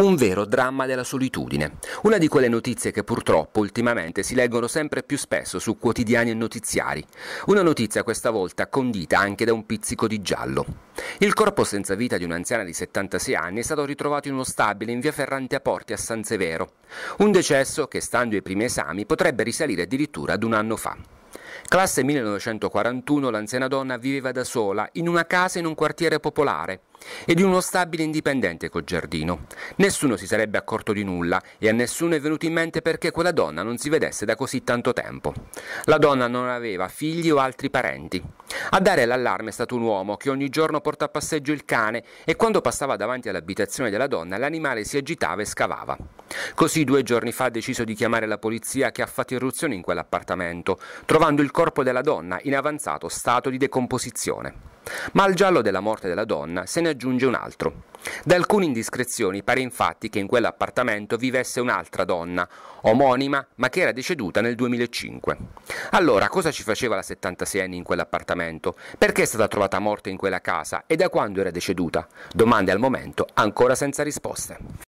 Un vero dramma della solitudine. Una di quelle notizie che purtroppo ultimamente si leggono sempre più spesso su quotidiani e notiziari. Una notizia questa volta condita anche da un pizzico di giallo. Il corpo senza vita di un'anziana di 76 anni è stato ritrovato in uno stabile in via Ferrante a Porti a San Severo. Un decesso che, stando ai primi esami, potrebbe risalire addirittura ad un anno fa. Classe 1941, l'anziana donna viveva da sola in una casa in un quartiere popolare ed in uno stabile indipendente col giardino. Nessuno si sarebbe accorto di nulla e a nessuno è venuto in mente perché quella donna non si vedesse da così tanto tempo. La donna non aveva figli o altri parenti. A dare l'allarme è stato un uomo che ogni giorno porta a passeggio il cane e quando passava davanti all'abitazione della donna l'animale si agitava e scavava. Così due giorni fa ha deciso di chiamare la polizia che ha fatto irruzione in quell'appartamento, trovando trovando il corpo della donna in avanzato stato di decomposizione. Ma al giallo della morte della donna se ne aggiunge un altro. Da alcune indiscrezioni pare infatti che in quell'appartamento vivesse un'altra donna, omonima, ma che era deceduta nel 2005. Allora, cosa ci faceva la 76enne in quell'appartamento? Perché è stata trovata morta in quella casa e da quando era deceduta? Domande al momento ancora senza risposte.